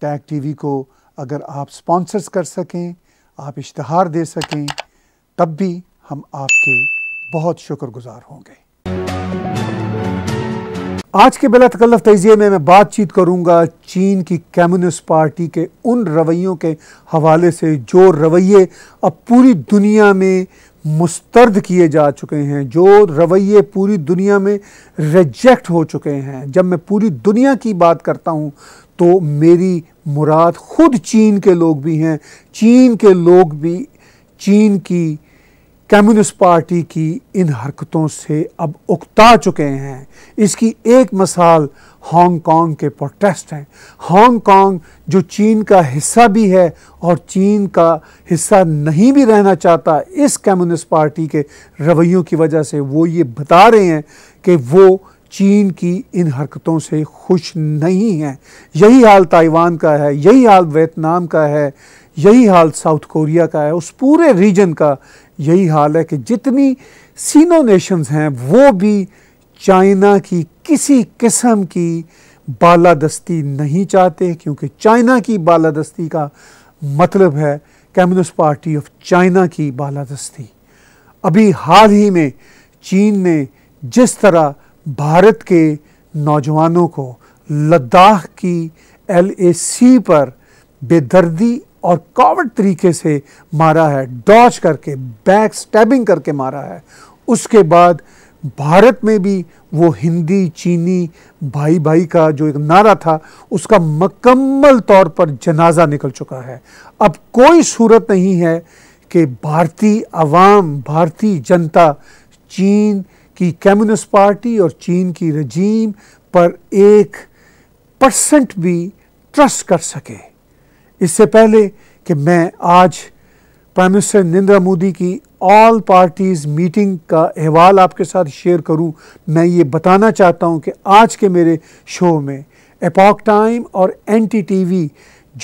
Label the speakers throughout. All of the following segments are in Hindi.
Speaker 1: टैग टीवी को अगर आप स्पॉन्सर्स कर सकें आप इश्तहार दे सकें तब भी हम आपके बहुत शुक्रगुजार होंगे आज के बिला तकल्लफ तजिए में मैं बातचीत करूंगा चीन की कम्युनिस्ट पार्टी के उन रवैयों के हवाले से जो रवैये अब पूरी दुनिया में मुस्तरद किए जा चुके हैं जो रवैये पूरी दुनिया में रिजेक्ट हो चुके हैं जब मैं पूरी दुनिया की बात करता हूँ तो मेरी मुराद ख़ुद चीन के लोग भी हैं चीन के लोग भी चीन की कम्युनिस्ट पार्टी की इन हरकतों से अब उकता चुके हैं इसकी एक मिसाल हांगकांग के प्रोटेस्ट हैं हांगकांग जो चीन का हिस्सा भी है और चीन का हिस्सा नहीं भी रहना चाहता इस कम्युनिस्ट पार्टी के रवैयों की वजह से वो ये बता रहे हैं कि वो चीन की इन हरकतों से खुश नहीं हैं यही हाल ताइवान का है यही हाल वियतनाम का है यही हाल साउथ कोरिया का है उस पूरे रीजन का यही हाल है कि जितनी सीनो नेशंस हैं वो भी चाइना की किसी किस्म की बालादस्ती नहीं चाहते क्योंकि चाइना की बालादस्ती का मतलब है कम्युनिस्ट पार्टी ऑफ चाइना की बालादस्ती अभी हाल ही में चीन ने जिस तरह भारत के नौजवानों को लद्दाख की एलएसी पर बेदर्दी और कावट तरीके से मारा है डॉच करके बैक स्टैबिंग करके मारा है उसके बाद भारत में भी वो हिंदी चीनी भाई भाई का जो एक नारा था उसका मकम्मल तौर पर जनाजा निकल चुका है अब कोई सूरत नहीं है कि भारतीय आवाम भारतीय जनता चीन कि कम्युनिस्ट पार्टी और चीन की रजीम पर एक परसेंट भी ट्रस्ट कर सके इससे पहले कि मैं आज प्राइम मिनिस्टर नरेंद्र मोदी की ऑल पार्टीज़ मीटिंग का अहवाल आपके साथ शेयर करूं मैं ये बताना चाहता हूं कि आज के मेरे शो में एपॉक टाइम और एनटी टीवी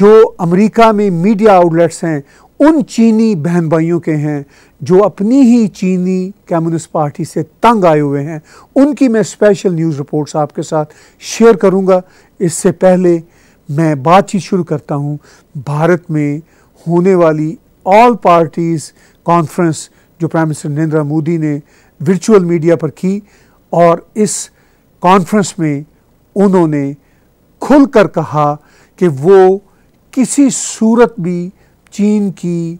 Speaker 1: जो अमेरिका में मीडिया आउटलेट्स हैं उन चीनी बहन भाइयों के हैं जो अपनी ही चीनी कम्युनिस्ट पार्टी से तंग आए हुए हैं उनकी मैं स्पेशल न्यूज़ रिपोर्ट्स आपके साथ शेयर करूंगा इससे पहले मैं बातचीत शुरू करता हूं भारत में होने वाली ऑल पार्टीज़ कॉन्फ्रेंस जो प्राइम मिनिस्टर नरेंद्र मोदी ने वर्चुअल मीडिया पर की और इस कॉन्फ्रेंस में उन्होंने खुलकर कहा कि वो किसी सूरत भी चीन की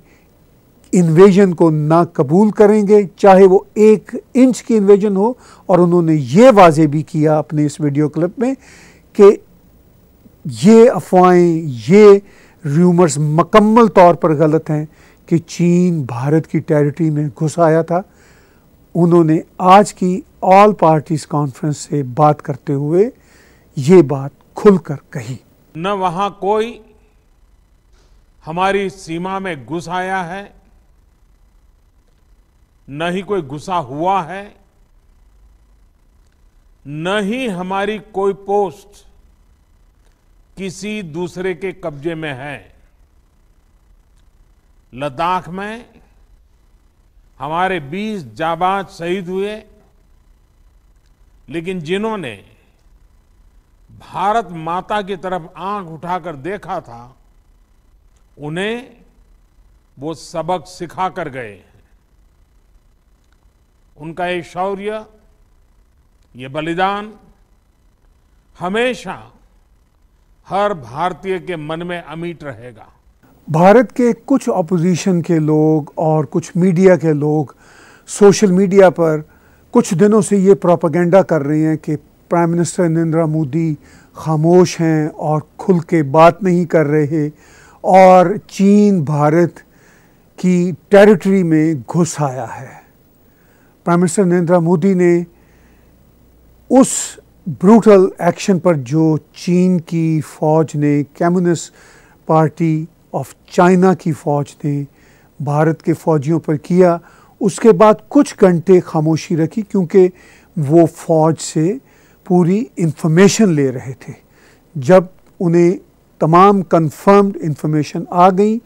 Speaker 1: इन्वेजन को ना कबूल करेंगे चाहे वो एक इंच की इन्वेजन हो और उन्होंने ये वाजे भी किया अपने इस वीडियो क्लिप में कि ये अफवाहें ये र्यूमर्स मकम्मल तौर पर गलत हैं कि चीन भारत की टेरिटरी में घुस आया था उन्होंने आज की ऑल पार्टीज कॉन्फ्रेंस से बात करते हुए ये बात खुलकर कही
Speaker 2: न वहाँ कोई हमारी सीमा में घुस आया है न ही कोई गुस्सा हुआ है न ही हमारी कोई पोस्ट किसी दूसरे के कब्जे में है लद्दाख में हमारे 20 जाबाज शहीद हुए लेकिन जिन्होंने भारत माता की तरफ आंख उठाकर देखा था उन्हें वो सबक सिखा कर गए उनका ये शौर्य ये बलिदान हमेशा हर भारतीय के मन में अमीट रहेगा
Speaker 1: भारत के कुछ अपोजिशन के लोग और कुछ मीडिया के लोग सोशल मीडिया पर कुछ दिनों से ये प्रोपागेंडा कर रहे हैं कि प्राइम मिनिस्टर नरेंद्र मोदी खामोश हैं और खुल के बात नहीं कर रहे और चीन भारत की टेरिटरी में घुस आया है प्राइम मिनिस्टर नरेंद्र मोदी ने उस ब्रूटल एक्शन पर जो चीन की फ़ौज ने कम्युनिस्ट पार्टी ऑफ चाइना की फ़ौज ने भारत के फ़ौजियों पर किया उसके बाद कुछ घंटे खामोशी रखी क्योंकि वो फ़ौज से पूरी इंफॉर्मेशन ले रहे थे जब उन्हें तमाम कंफर्म्ड इन्फॉर्मेशन आ गई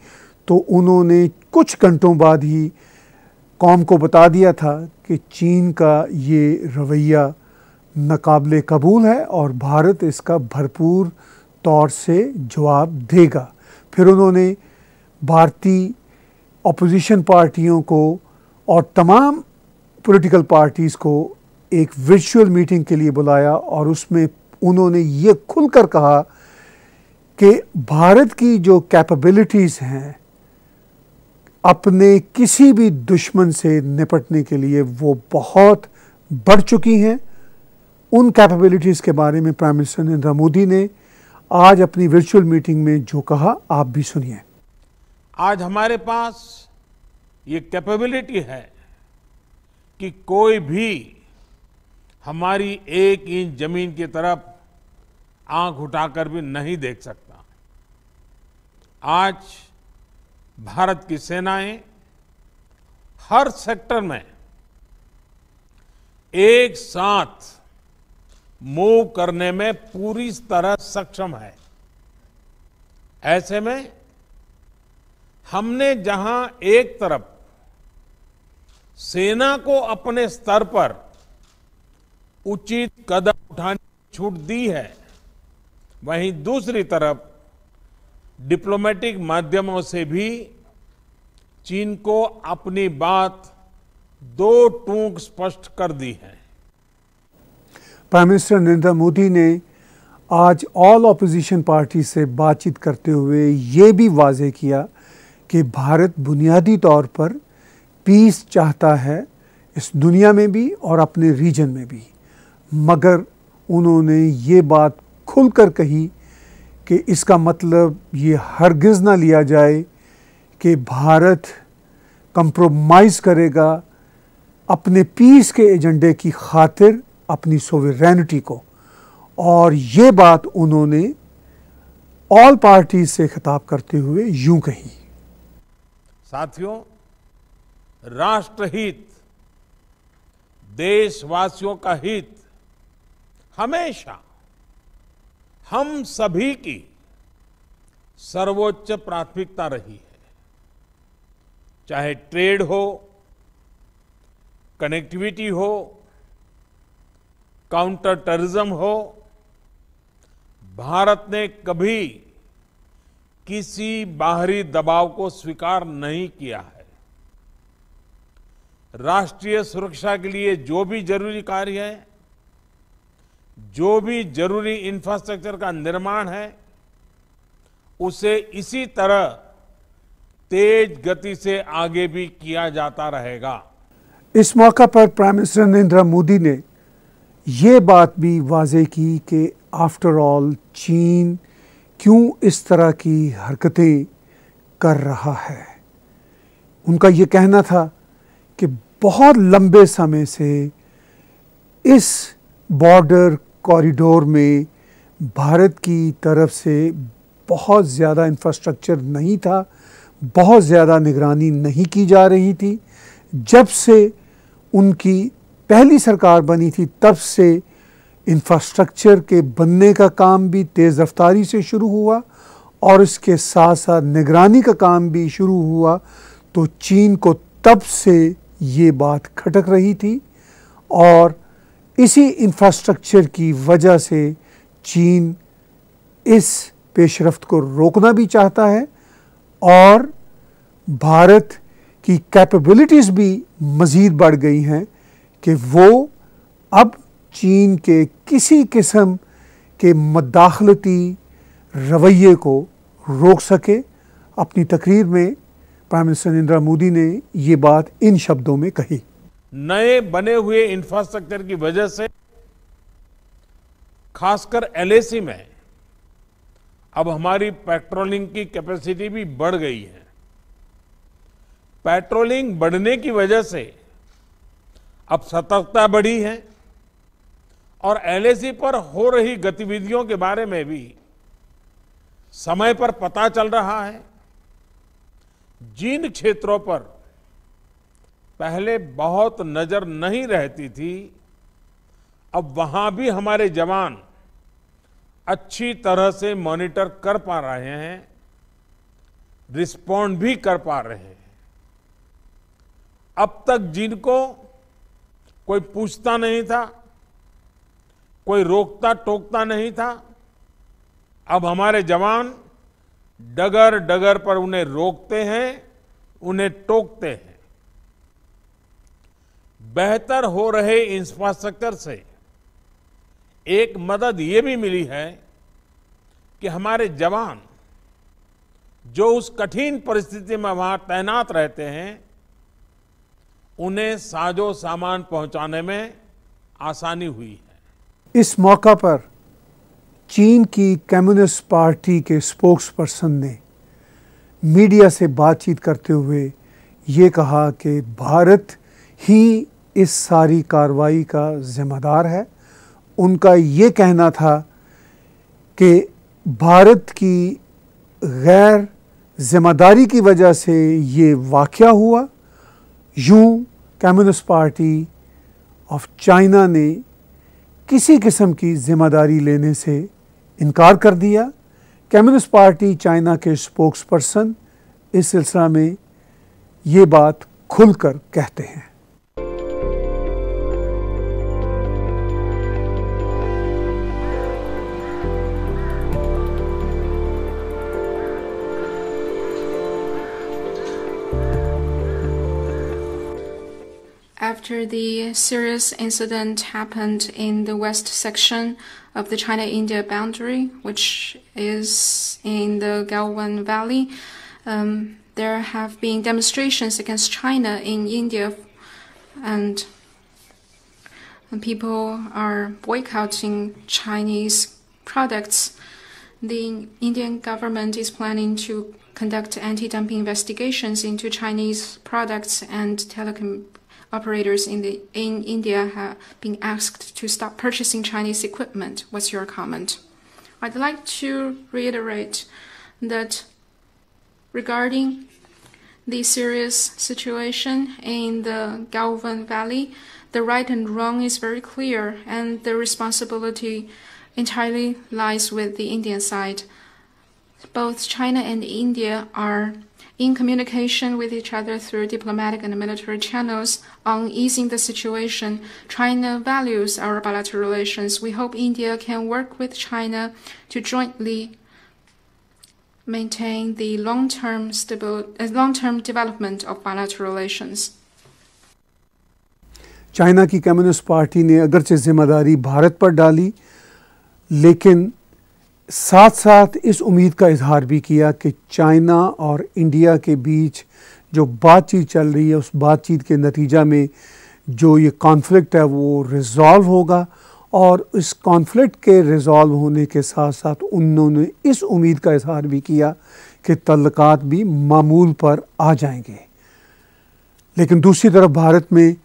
Speaker 1: तो उन्होंने कुछ घंटों बाद ही कौम को बता दिया था कि चीन का ये रवैया नाकबिल कबूल है और भारत इसका भरपूर तौर से जवाब देगा फिर उन्होंने भारतीय अपोजिशन पार्टियों को और तमाम पॉलिटिकल पार्टीज़ को एक वर्चुअल मीटिंग के लिए बुलाया और उसमें उन्होंने ये खुलकर कहा कि भारत की जो कैपेबिलिटीज़ हैं अपने किसी भी दुश्मन से निपटने के लिए वो बहुत बढ़ चुकी हैं उन कैपेबिलिटीज़ के बारे में प्राइम मिनिस्टर नरेंद्र मोदी ने आज अपनी वर्चुअल मीटिंग में जो कहा आप भी सुनिए
Speaker 2: आज हमारे पास ये कैपेबिलिटी है कि कोई भी हमारी एक इंच जमीन की तरफ आंख उठाकर भी नहीं देख सकता आज भारत की सेनाएं हर सेक्टर में एक साथ मूव करने में पूरी तरह सक्षम है ऐसे में हमने जहां एक तरफ सेना को अपने स्तर पर उचित कदम उठाने की छूट दी है वहीं दूसरी तरफ डिप्लोमेटिक माध्यमों से भी चीन को अपनी बात दो टूक स्पष्ट कर दी है
Speaker 1: प्राइम मिनिस्टर नरेंद्र मोदी ने आज ऑल ऑपोजिशन पार्टी से बातचीत करते हुए ये भी वाजे किया कि भारत बुनियादी तौर पर पीस चाहता है इस दुनिया में भी और अपने रीजन में भी मगर उन्होंने ये बात खुलकर कही कि इसका मतलब ये हरगिज़ ना लिया जाए कि भारत कंप्रोमाइज़ करेगा अपने पीस के एजेंडे की खातिर अपनी सोवरेनिटी को और ये बात उन्होंने ऑल पार्टीज से खिताब करते हुए यूं कही
Speaker 2: साथियों राष्ट्रहित देशवासियों का हित हमेशा हम सभी की सर्वोच्च प्राथमिकता रही है चाहे ट्रेड हो कनेक्टिविटी हो काउंटर टेररिज्म हो भारत ने कभी किसी बाहरी दबाव को स्वीकार नहीं किया है राष्ट्रीय सुरक्षा के लिए जो भी जरूरी कार्य है जो भी जरूरी इंफ्रास्ट्रक्चर का निर्माण है उसे इसी तरह तेज गति से आगे भी किया जाता रहेगा
Speaker 1: इस मौका पर प्राइम मिनिस्टर नरेंद्र मोदी ने यह बात भी वाजे की कि आफ्टर ऑल चीन क्यों इस तरह की हरकतें कर रहा है उनका यह कहना था कि बहुत लंबे समय से इस बॉर्डर कॉरिडोर में भारत की तरफ से बहुत ज़्यादा इंफ्रास्ट्रक्चर नहीं था बहुत ज़्यादा निगरानी नहीं की जा रही थी जब से उनकी पहली सरकार बनी थी तब से इंफ्रास्ट्रक्चर के बनने का काम भी तेज़ रफ्तारी से शुरू हुआ और इसके साथ साथ निगरानी का काम भी शुरू हुआ तो चीन को तब से ये बात खटक रही थी और इसी इंफ्रास्ट्रक्चर की वजह से चीन इस पेशरफ को रोकना भी चाहता है और भारत की कैपेबिलिटीज़ भी मज़ीद बढ़ गई हैं कि वो अब चीन के किसी किस्म के मदाखलती रवैये को रोक सके अपनी तकरीर में प्राइम मिनिस्टर नरेंद्र मोदी ने ये बात इन शब्दों में कही
Speaker 2: नए बने हुए इंफ्रास्ट्रक्चर की वजह से खासकर एलएसी में अब हमारी पेट्रोलिंग की कैपेसिटी भी बढ़ गई है पेट्रोलिंग बढ़ने की वजह से अब सतर्कता बढ़ी है और एलएसी पर हो रही गतिविधियों के बारे में भी समय पर पता चल रहा है जिन क्षेत्रों पर पहले बहुत नज़र नहीं रहती थी अब वहां भी हमारे जवान अच्छी तरह से मॉनिटर कर पा रहे हैं रिस्पॉन्ड भी कर पा रहे हैं अब तक जिनको कोई पूछता नहीं था कोई रोकता टोकता नहीं था अब हमारे जवान डगर डगर पर उन्हें रोकते हैं उन्हें टोकते हैं बेहतर हो रहे इंफ्रास्ट्रक्चर से एक मदद ये भी मिली है कि हमारे जवान जो उस कठिन परिस्थिति में वहां तैनात रहते हैं उन्हें साजो सामान पहुंचाने में आसानी हुई है
Speaker 1: इस मौका पर चीन की कम्युनिस्ट पार्टी के स्पोक्स पर्सन ने मीडिया से बातचीत करते हुए ये कहा कि भारत ही इस सारी कार्रवाई का ज़िम्मेदार है उनका ये कहना था कि भारत की गैर ज़िम्मेदारी की वजह से ये वाक़ हुआ यूँ कम्युनिस्ट पार्टी ऑफ चाइना ने किसी किस्म की ज़िम्मेदारी लेने से इनकार कर दिया कम्युनिस्ट पार्टी चाइना के स्पोक्स पर्सन इस सिलसिला में ये बात खुलकर कहते हैं
Speaker 3: after the serious incident happened in the west section of the China-India boundary, which is in the Galwan Valley, um, there have been demonstrations against China in India, and, and people are boycotting Chinese products. The Indian government is planning to conduct anti-dumping investigations into Chinese products and telecom Operators in, the, in India have been asked to stop purchasing Chinese equipment. What's your comment? I'd like to reiterate that regarding the serious situation in the Galvan Valley, the right and wrong is very clear, and the responsibility entirely lies with the Indian side. Both China and India are in communication with each other through diplomatic and military channels on easing the situation. China values our bilateral relations. We hope India can work with China to jointly maintain the long-term stable, uh, long-term development of bilateral relations.
Speaker 1: China की कम्युनिस्ट पार्टी ने अगरचे जिम्मेदारी भारत पर डाली साथ साथ इस उम्मीद का इजहार भी किया कि चाइना और इंडिया के बीच जो बातचीत चल रही है उस बातचीत के नतीजा में जो ये कॉन्फ्लिक्ट है वो रिज़ॉल्व होगा और इस कॉन्फ्लिक्ट के रिज़ॉल्व होने के साथ साथ उन्होंने इस उम्मीद का इजहार भी किया कि तल्लक भी मामूल पर आ जाएंगे लेकिन दूसरी तरफ भारत में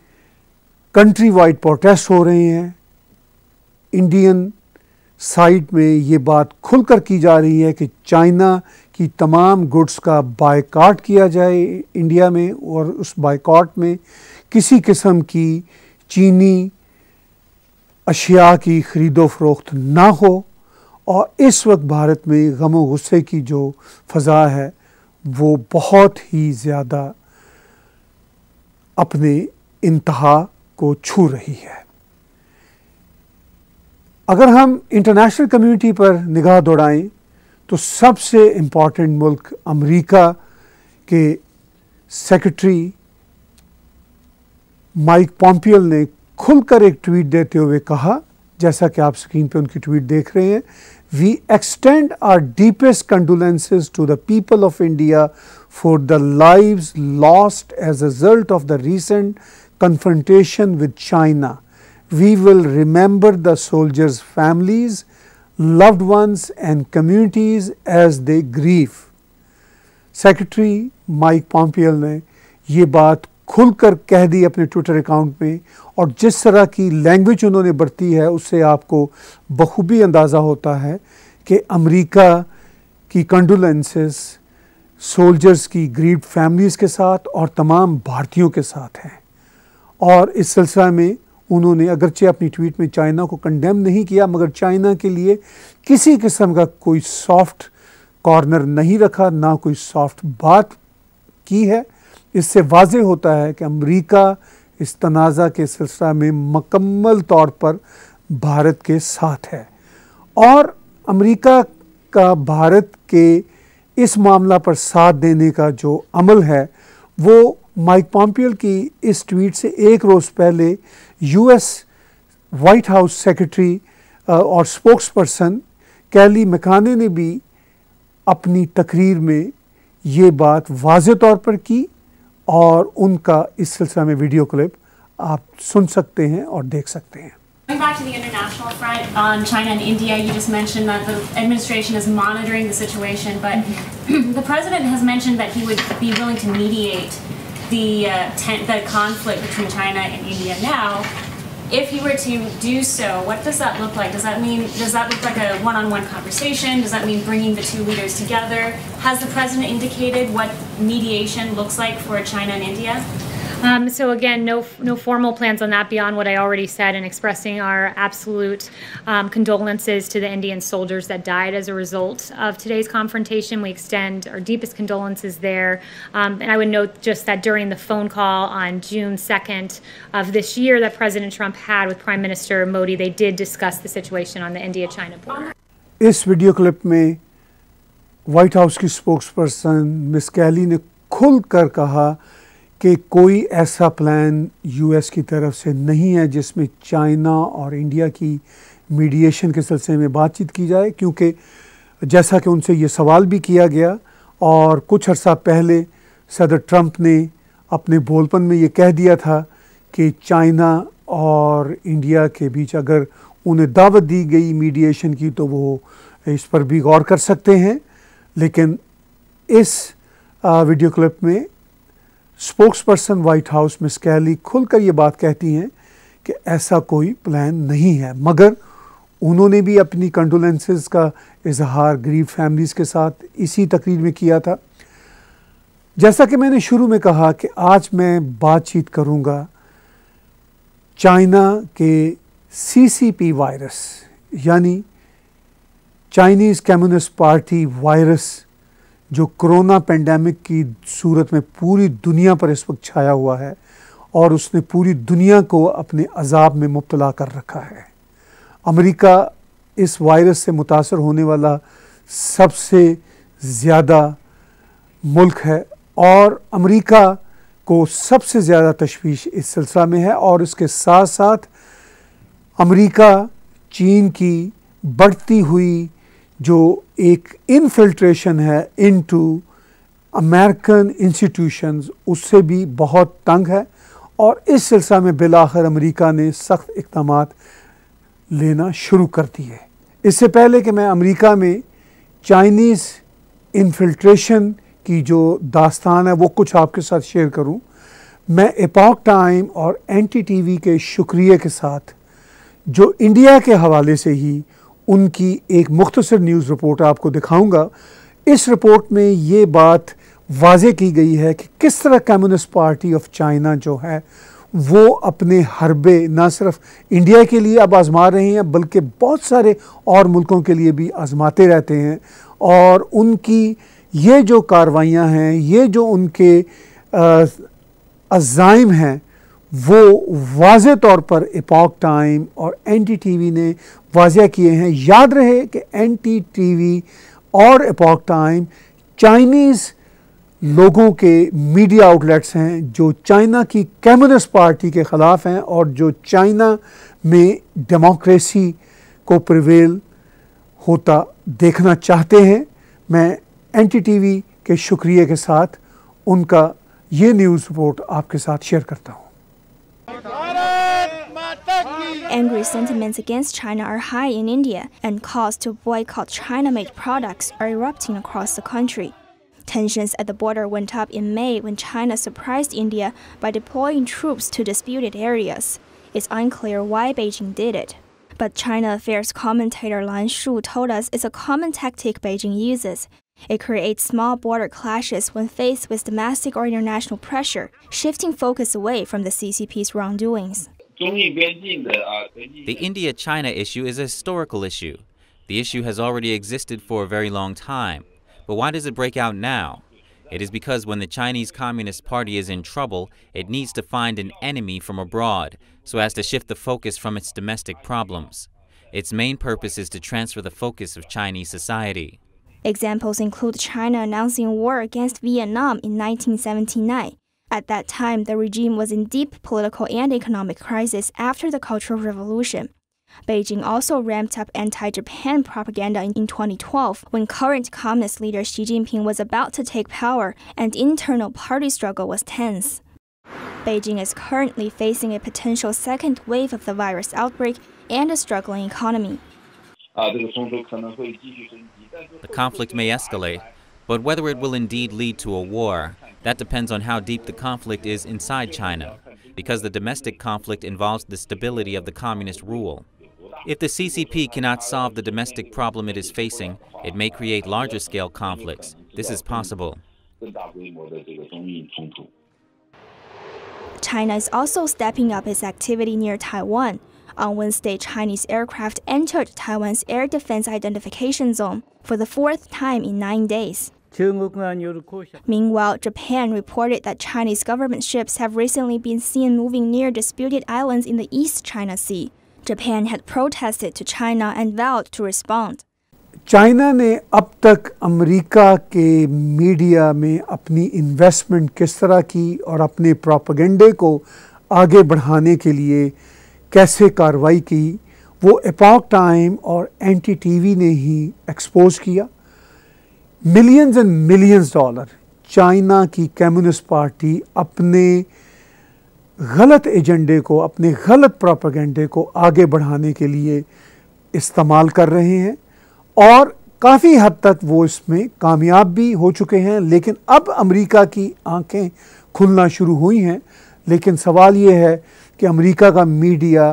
Speaker 1: कंट्री वाइड प्रोटेस्ट हो रहे हैं इंडियन साइट में ये बात खुलकर की जा रही है कि चाइना की तमाम गुड्स का बायकाट किया जाए इंडिया में और उस बायकाट में किसी किस्म की चीनी अशिया की ख़रीदो फरोख्त ना हो और इस वक्त भारत में गम गुस्से की जो फ़ज़ा है वो बहुत ही ज़्यादा अपने इंतहा को छू रही है अगर हम इंटरनेशनल कम्युनिटी पर निगाह दौड़ाएं तो सबसे इम्पॉर्टेंट मुल्क अमेरिका के सेक्रेटरी माइक पॉम्पियल ने खुलकर एक ट्वीट देते हुए कहा जैसा कि आप स्क्रीन पे उनकी ट्वीट देख रहे हैं we extend our deepest condolences to the people of India for the lives lost as a result of the recent confrontation with China we will remember the soldiers' families, loved ones and communities as they grieve. Secretary Mike Pompeo ने ये बात खुलकर कह दी अपने ट्विटर अकाउंट में और जिस तरह की लैंग्वेज उन्होंने बरती है उससे आपको बखूबी अंदाज़ा होता है कि अमेरिका की कंडोलेंसेस सोल्जर्स की ग्रीव फैमिलीज़ के साथ और तमाम भारतीयों के साथ हैं और इस सिलसिला में उन्होंने अगरचे अपनी ट्वीट में चाइना को कंडेम नहीं किया मगर चाइना के लिए किसी किस्म का कोई सॉफ्ट कॉर्नर नहीं रखा ना कोई सॉफ्ट बात की है इससे वाज होता है कि अमेरिका इस तनाज़ा के सिलसिला में मकम्मल तौर पर भारत के साथ है और अमेरिका का भारत के इस मामला पर साथ देने का जो अमल है वो माइक पॉम्पियल की इस ट्वीट से एक रोज़ पहले यूएस वाइट हाउस सेक्रेटरी और स्पोक्स पर्सन कैली मकाने ने भी अपनी तकरीर में ये बात वाज तौर पर की और उनका इस सिलसिला में वीडियो क्लिप आप सुन सकते हैं और देख सकते हैं
Speaker 4: Going back to the international front on China and India, you just mentioned that the administration is monitoring the situation, but the president has mentioned that he would be willing to mediate the uh, the conflict between China and India now, if you were to do so, what does that look like? Does that mean does that look like a one -on -one conversation? Does that mean bringing the two leaders together? Has the president indicated what mediation looks like for China and India?
Speaker 5: Um, so again, no no formal plans on that beyond what I already said, and expressing our absolute um, condolences to the Indian soldiers that died as a result of today's confrontation. We extend our deepest condolences there, um, and I would note just that during the phone call on June 2nd of this year that President Trump had with Prime Minister Modi, they did discuss the situation on the India-China border.
Speaker 1: इस वीडियो क्लिप में White House spokesperson, spokesperson Kelly, ne khul kar kaha. कि कोई ऐसा प्लान यूएस की तरफ से नहीं है जिसमें चाइना और इंडिया की मीडिएशन के सिलसिले में बातचीत की जाए क्योंकि जैसा कि उनसे ये सवाल भी किया गया और कुछ अर्सा पहले सदर ट्रंप ने अपने बोलपन में ये कह दिया था कि चाइना और इंडिया के बीच अगर उन्हें दावत दी गई मीडिएशन की तो वो इस पर भी गौर कर सकते हैं लेकिन इस वीडियो क्लिप में spokesperson White House Miss Kayleigh खुलकर ये बात कहती हैं कि ऐसा कोई प्लान नहीं है मगर उन्होंने भी अपनी कंडोलेंसेस का इजहार गरीब फैमिलीज़ के साथ इसी तकरीर में किया था जैसा कि मैंने शुरू में कहा कि आज मैं बातचीत करूंगा चाइना के सीसीपी वायरस यानी चाइनीज़ कम्युनिस्ट पार्टी वायरस जो कोरोना पेंडेमिक की सूरत में पूरी दुनिया पर इस वक्त छाया हुआ है और उसने पूरी दुनिया को अपने अजाब में मुबतला कर रखा है अमेरिका इस वायरस से मुतासर होने वाला सबसे ज़्यादा मुल्क है और अमेरिका को सबसे ज़्यादा तशवीश इस सिलसिला में है और इसके साथ साथ अमेरिका चीन की बढ़ती हुई जो एक इनफिल्ट्रेशन है इनटू अमेरिकन इंस्टीट्यूशंस उससे भी बहुत तंग है और इस सिलसिला में आखिर अमेरिका ने सख्त इकदाम लेना शुरू कर दिए इससे पहले कि मैं अमेरिका में चाइनीज़ इन्फिल्ट्रेशन की जो दास्तान है वो कुछ आपके साथ शेयर करूं मैं एपॉक टाइम और एन टी टी वी के शुक्रिया के साथ जो इंडिया के हवाले से ही उनकी एक मुख्तसर न्यूज़ रिपोर्ट आपको दिखाऊँगा इस रिपोर्ट में ये बात वाज की गई है कि किस तरह कम्युनिस्ट पार्टी ऑफ चाइना जो है वो अपने हरबे ना सिर्फ इंडिया के लिए अब आजमा रहे हैं बल्कि बहुत सारे और मुल्कों के लिए भी आजमाते रहते हैं और उनकी ये जो कार्रवाइयाँ हैं ये जो उनके अज़ाइम हैं वो वाज तौर पर इपॉक टाइम और एन टी टी वी ने वाजह किए हैं याद रहे कि एन टी टी वी और इपॉक टाइम चाइनीज़ लोगों के मीडिया आउटलेट्स हैं जो चाइना की कम्युनिस्ट पार्टी के ख़िलाफ़ हैं और जो चाइना में डेमोक्रेसी को प्रवेल होता देखना चाहते हैं मैं एन टी टी वी के शुक्रिया के साथ उनका ये न्यूज़ रिपोर्ट आपके साथ शेयर करता हूँ
Speaker 5: Angry sentiments against China are high in India, and calls to boycott China made products are erupting across the country. Tensions at the border went up in May when China surprised India by deploying troops to disputed areas. It's unclear why Beijing did it. But China affairs commentator Lan Shu told us it's a common tactic Beijing uses. It creates small border clashes when faced with domestic or international pressure, shifting focus away from the CCP's wrongdoings. The uh, India China issue is a historical issue. The issue has already existed for a very long time. But why does it break out now? It is because when the Chinese Communist Party is in trouble, it needs to find an enemy from abroad so as to shift the focus from its domestic problems. Its main purpose is to transfer the focus of Chinese society. Examples include China announcing war against Vietnam in 1979 at that time, the regime was in deep political and economic crisis after the Cultural Revolution. Beijing also ramped up anti Japan propaganda in 2012 when current Communist leader Xi Jinping was about to take power and internal party struggle was tense. Beijing is currently facing a potential second wave of the virus outbreak and a struggling economy. Uh, the conflict may escalate, but whether it will indeed lead to a war that depends on how deep the conflict is inside China, because the domestic conflict involves the stability of the communist rule. If the CCP cannot solve the domestic problem it is facing, it may create larger scale conflicts. This is possible. China is also stepping up its activity near Taiwan. On Wednesday, Chinese aircraft entered Taiwan's air defense identification zone for the fourth time in nine days. Meanwhile, Japan reported that Chinese government ships have recently been seen moving near disputed islands in the East China Sea. Japan had protested to China and vowed to respond.
Speaker 1: China ने अब तक अमेरिका के मीडिया में अपनी इन्वेस्टमेंट किस तरह की और अपने प्रोपगेंडे को आगे बढ़ाने के लिए कैसे कार्रवाई की वो एपॉक टाइम और एंटी टीवी ने ही एक्सपोज किया millions and millions dollar China की कम्युनिस्ट पार्टी अपने गलत एजेंडे को अपने गलत प्रोपागेंडे को आगे बढ़ाने के लिए इस्तेमाल कर रहे हैं और काफ़ी हद तक वो इसमें कामयाब भी हो चुके हैं लेकिन अब अमेरिका की आंखें खुलना शुरू हुई हैं लेकिन सवाल ये है कि अमेरिका का मीडिया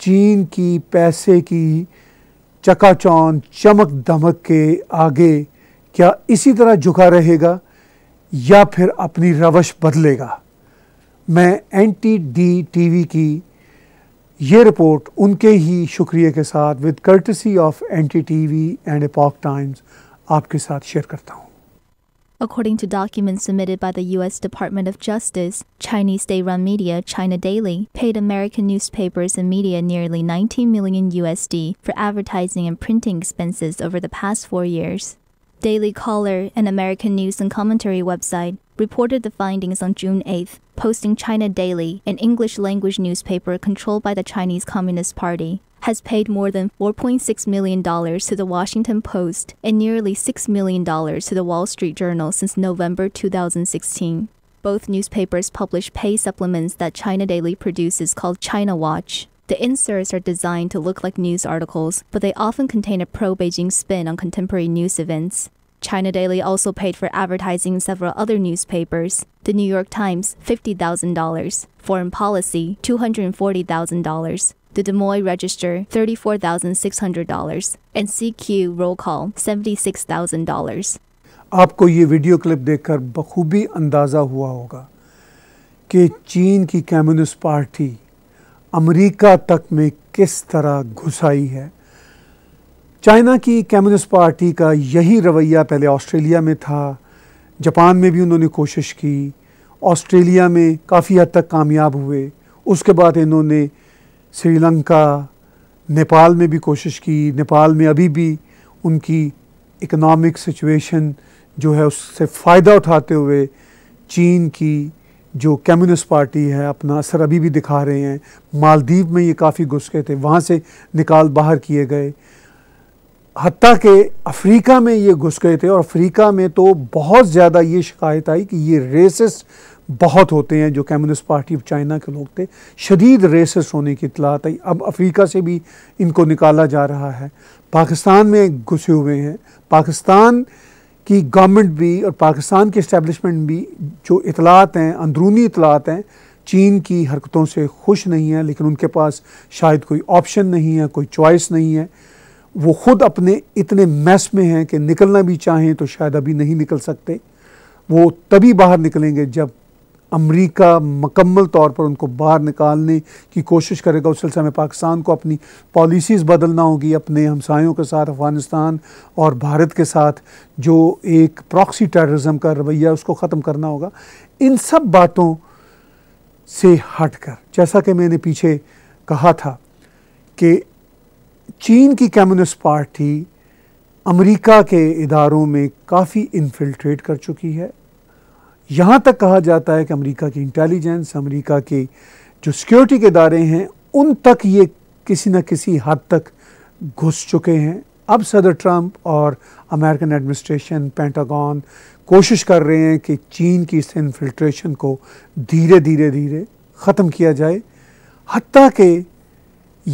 Speaker 1: चीन की पैसे की चकाचौन चमक दमक के आगे क्या इसी तरह झुका रहेगा या फिर अपनी रवश बदलेगा मैं N T D T V की ये रिपोर्ट उनके ही शुक्रिया के साथ with courtesy of N T T V and Epoch Times आपके साथ शेयर करता हूँ
Speaker 4: According to documents submitted by the U.S. Department of Justice, Chinese state run media China Daily paid American newspapers and media nearly 19 million USD for advertising and printing expenses over the past four years. Daily Caller, an American news and commentary website, reported the findings on June 8, posting China Daily, an English language newspaper controlled by the Chinese Communist Party, has paid more than $4.6 million to the Washington Post and nearly $6 million to the Wall Street Journal since November 2016. Both newspapers publish pay supplements that China Daily produces called China Watch. The inserts are designed to look like news articles, but they often contain a pro Beijing spin on contemporary news events, China Daily also paid for advertising several other newspapers The New York Times, $50,000, Foreign Policy, $240,000, the Des Moines Register, $34,600, and CQ Roll Call, $76,000.
Speaker 1: आपको ये वीडियो क्लिप देखकर बखूबी अंदाज़ा हुआ होगा कि चीन की कम्युनिस्ट पार्टी अमेरिका तक में किस तरह घुसाई है चाइना की कम्युनिस्ट पार्टी का यही रवैया पहले ऑस्ट्रेलिया में था जापान में भी उन्होंने कोशिश की ऑस्ट्रेलिया में काफ़ी हद तक कामयाब हुए उसके बाद इन्होंने श्रीलंका नेपाल में भी कोशिश की नेपाल में अभी भी उनकी इकोनॉमिक सिचुएशन जो है उससे फ़ायदा उठाते हुए चीन की जो कम्युनिस्ट पार्टी है अपना असर अभी भी दिखा रहे हैं मालदीव में ये काफ़ी घुस गए थे वहाँ से निकाल बाहर किए गए हती के अफ्रीका में ये घुस गए थे और अफ्रीका में तो बहुत ज़्यादा ये शिकायत आई कि ये रेसिस बहुत होते हैं जो कम्युनिस्ट पार्टी ऑफ चाइना के लोग थे शदीद रेसिस होने की इतलात आई अब अफ्रीका से भी इनको निकाला जा रहा है पाकिस्तान में घुसे हुए हैं पाकिस्तान की गवर्नमेंट भी और पाकिस्तान के इस्टेबलिशमेंट भी जो इतलात हैं अंदरूनी इतलात हैं चीन की हरकतों से खुश नहीं है लेकिन उनके पास शायद कोई ऑप्शन नहीं है कोई चॉइस नहीं है वो खुद अपने इतने मैस में हैं कि निकलना भी चाहें तो शायद अभी नहीं निकल सकते वो तभी बाहर निकलेंगे जब अमेरिका मकम्मल तौर पर उनको बाहर निकालने की कोशिश करेगा उस सिलसिले में पाकिस्तान को अपनी पॉलिसीज़ बदलना होगी अपने हमसायों के साथ अफ़गानिस्तान और भारत के साथ जो एक प्रॉक्सी टेररिज्म का रवैया उसको ख़त्म करना होगा इन सब बातों से हट कर जैसा कि मैंने पीछे कहा था कि चीन की कम्युनिस्ट पार्टी अमेरिका के इदारों में काफ़ी इन्फिल्ट्रेट कर चुकी है यहाँ तक कहा जाता है कि अमेरिका की इंटेलिजेंस अमेरिका के जो सिक्योरिटी के इदारे हैं उन तक ये किसी न किसी हद तक घुस चुके हैं अब सदर ट्रंप और अमेरिकन एडमिनिस्ट्रेशन पेंटागॉन कोशिश कर रहे हैं कि चीन की इस इन्फिल्ट्रेशन को धीरे धीरे धीरे ख़त्म किया जाए हती कि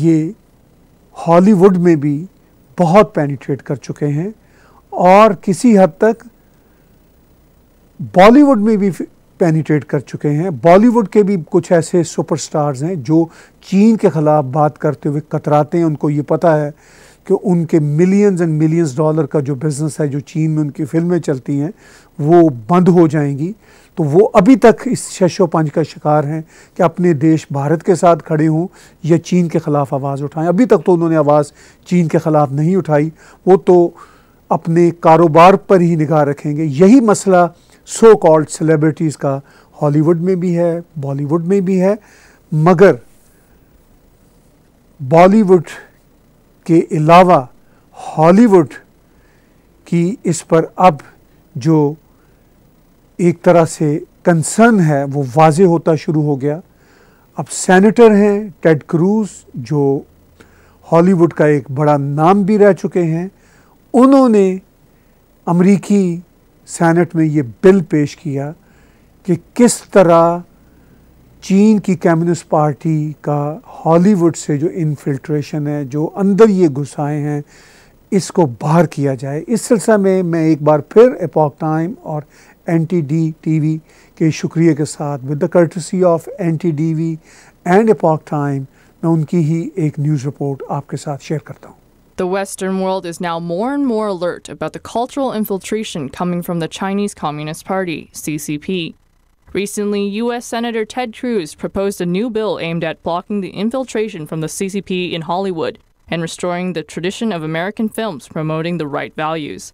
Speaker 1: ये हॉलीवुड में भी बहुत पेनिट्रेट कर चुके हैं और किसी हद तक बॉलीवुड में भी पेनिट्रेट कर चुके हैं बॉलीवुड के भी कुछ ऐसे सुपरस्टार्स हैं जो चीन के ख़िलाफ़ बात करते हुए कतराते हैं उनको ये पता है कि उनके मिलियंस एंड मिलियंस डॉलर का जो बिज़नेस है जो चीन में उनकी फ़िल्में चलती हैं वो बंद हो जाएंगी तो वो अभी तक इस शशो पंज का शिकार हैं कि अपने देश भारत के साथ खड़े हों या चीन के ख़िलाफ़ आवाज़ उठाएं अभी तक तो उन्होंने आवाज़ चीन के ख़िलाफ़ नहीं उठाई वो तो अपने कारोबार पर ही निगाह रखेंगे यही मसला सो कॉल्ड सेलिब्रिटीज़ का हॉलीवुड में भी है बॉलीवुड में भी है मगर बॉलीवुड के अलावा हॉलीवुड की इस पर अब जो एक तरह से कंसर्न है वो वाज होता शुरू हो गया अब सेनेटर हैं टेड क्रूज जो हॉलीवुड का एक बड़ा नाम भी रह चुके हैं उन्होंने अमरीकी सेनेट में ये बिल पेश किया कि किस तरह चीन की कम्युनिस्ट पार्टी का हॉलीवुड से जो इनफिल्ट्रेशन है जो अंदर ये घुसाए हैं इसको बाहर किया जाए इस सिलसिले में मैं एक बार फिर एपॉक टाइम और NTD TV के शुक्रिया के साथ with the courtesy of NT D and मैं उनकी ही एक न्यूज़ रिपोर्ट आपके साथ शेयर करता हूँ
Speaker 6: The Western world is now more and more alert about the cultural infiltration coming from the Chinese Communist Party, CCP. Recently, U.S. Senator Ted Cruz proposed a new bill aimed at blocking the infiltration from the CCP in Hollywood and restoring the tradition of American films promoting the right values.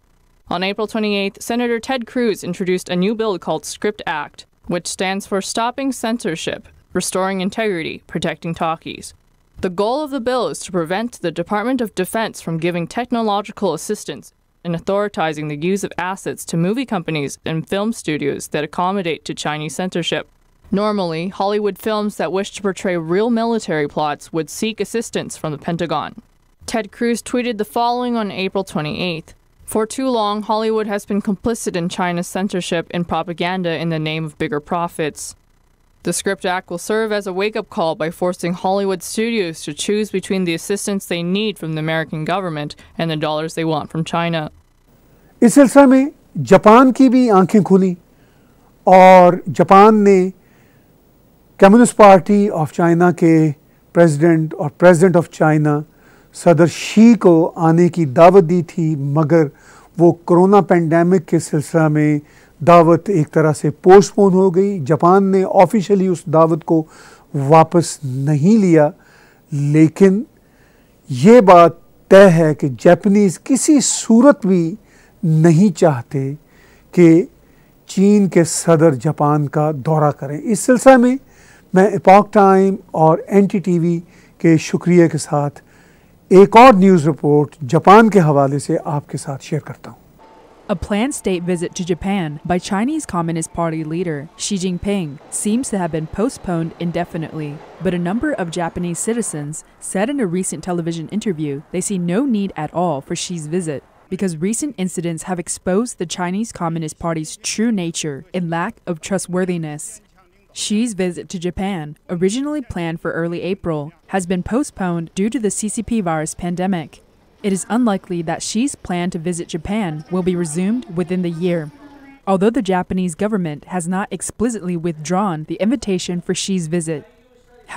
Speaker 6: On April 28th, Senator Ted Cruz introduced a new bill called Script Act, which stands for Stopping Censorship, Restoring Integrity, Protecting Talkies. The goal of the bill is to prevent the Department of Defense from giving technological assistance and authorizing the use of assets to movie companies and film studios that accommodate to Chinese censorship. Normally, Hollywood films that wish to portray real military plots would seek assistance from the Pentagon. Ted Cruz tweeted the following on April 28th for too long, Hollywood has been complicit in China's censorship and propaganda in the name of bigger profits. The Script Act will serve as a wake up call by forcing Hollywood studios to choose between the assistance they need from the American government and the dollars they want from China.
Speaker 1: इस सिलसिले में जापान की भी आंखें खुली और जापान ने कम्युनिस्ट पार्टी ऑफ चाइना के प्रेसिडेंट और प्रेसिडेंट ऑफ चाइना सदर शी को आने की दावत दी थी मगर वो कोरोना पेंडेमिक के सिलसिला में दावत एक तरह से पोस्टपोन हो गई जापान ने ऑफिशियली उस दावत को वापस नहीं लिया लेकिन ये बात तय है कि जापानीज़ किसी सूरत भी नहीं चाहते कि चीन के सदर जापान का दौरा करें इस सिलसिले में मैं इपॉक टाइम और एन टी टी वी के शुक्रिया के साथ एक और न्यूज रिपोर्ट जापान के हवाले से आपके साथ शेयर करता हूँ
Speaker 7: A planned state visit to Japan by Chinese Communist Party leader Xi Jinping seems to have been postponed indefinitely, but a number of Japanese citizens said in a recent television interview they see no need at all for Xi's visit because recent incidents have exposed the Chinese Communist Party's true nature and lack of trustworthiness Xi's visit to Japan, originally planned for early April, has been postponed due to the CCP virus pandemic. It is unlikely that Xi's plan to visit Japan will be resumed within the year. Although the Japanese government has not explicitly withdrawn the invitation for Xi's visit.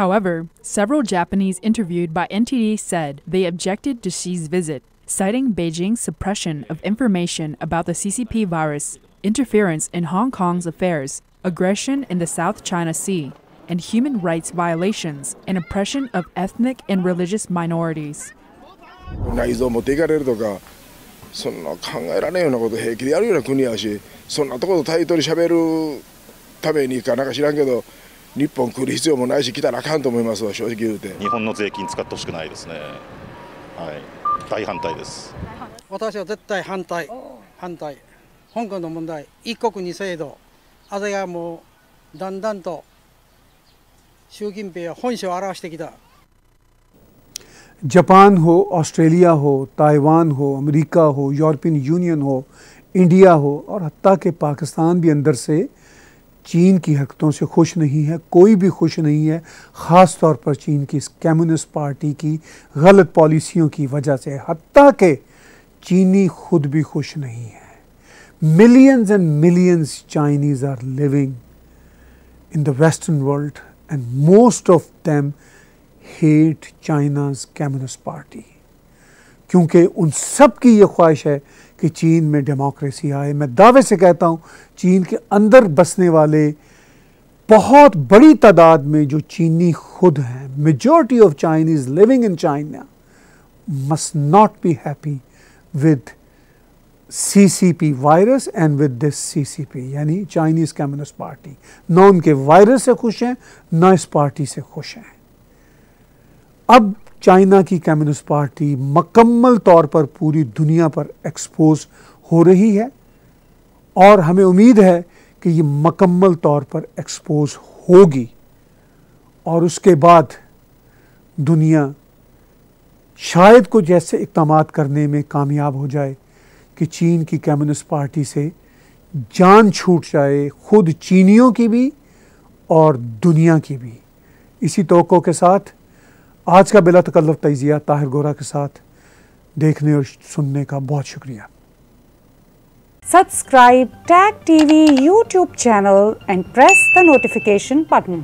Speaker 7: However, several Japanese interviewed by NTD said they objected to Xi's visit, citing Beijing's suppression of information about the CCP virus, interference in Hong Kong's affairs, aggression in the South China Sea, and human rights violations and oppression of ethnic and religious minorities.
Speaker 2: 持っていかれるとかそんな考えられようなこと平気でるような国やしそんなところるためにかなんか知らんけど日本来る必要もないし来たらあかんと思います正直言うて日
Speaker 4: 本の税金使ってほしくないですねはい大反対です
Speaker 1: 私は絶対反対反対香港の問題一国二制度風がもうだんだんと習近平は本性
Speaker 3: を表してきた तो,
Speaker 1: जापान हो ऑस्ट्रेलिया हो ताइवान हो अमेरिका हो यूरोपियन यूनियन हो इंडिया हो और हती के पाकिस्तान भी अंदर से चीन की हरकतों से खुश नहीं है कोई भी खुश नहीं है ख़ास तौर पर चीन की इस कम्युनिस्ट पार्टी की गलत पॉलिसियों की वजह से हती के चीनी खुद भी खुश नहीं है Millions and millions Chinese are living in the Western world and most of them hate China's Communist Party. क्योंकि उन सब की ये ख्वाहिश है कि चीन में डेमोक्रेसी आए मैं दावे से कहता हूँ चीन के अंदर बसने वाले बहुत बड़ी तादाद में जो चीनी खुद हैं majority of Chinese living in China must not be happy with P virus and with this P यानी चाइनीज़ कम्युनिस्ट पार्टी ना उनके वायरस से खुश हैं ना इस पार्टी से खुश हैं अब चाइना की कम्युनिस्ट पार्टी मकम्मल तौर पर पूरी दुनिया पर एक्सपोज हो रही है और हमें उम्मीद है कि ये मकम्मल तौर पर एक्सपोज होगी और उसके बाद दुनिया शायद कुछ ऐसे इकदाम करने में कामयाब हो जाए कि चीन की कम्युनिस्ट पार्टी से जान छूट जाए खुद चीनियों की भी और दुनिया की भी इसी तो के साथ आज का बिला तकल्लफ तजिया ताहिर गोरा के साथ देखने और सुनने का बहुत शुक्रिया subscribe tag TV YouTube channel and press the notification button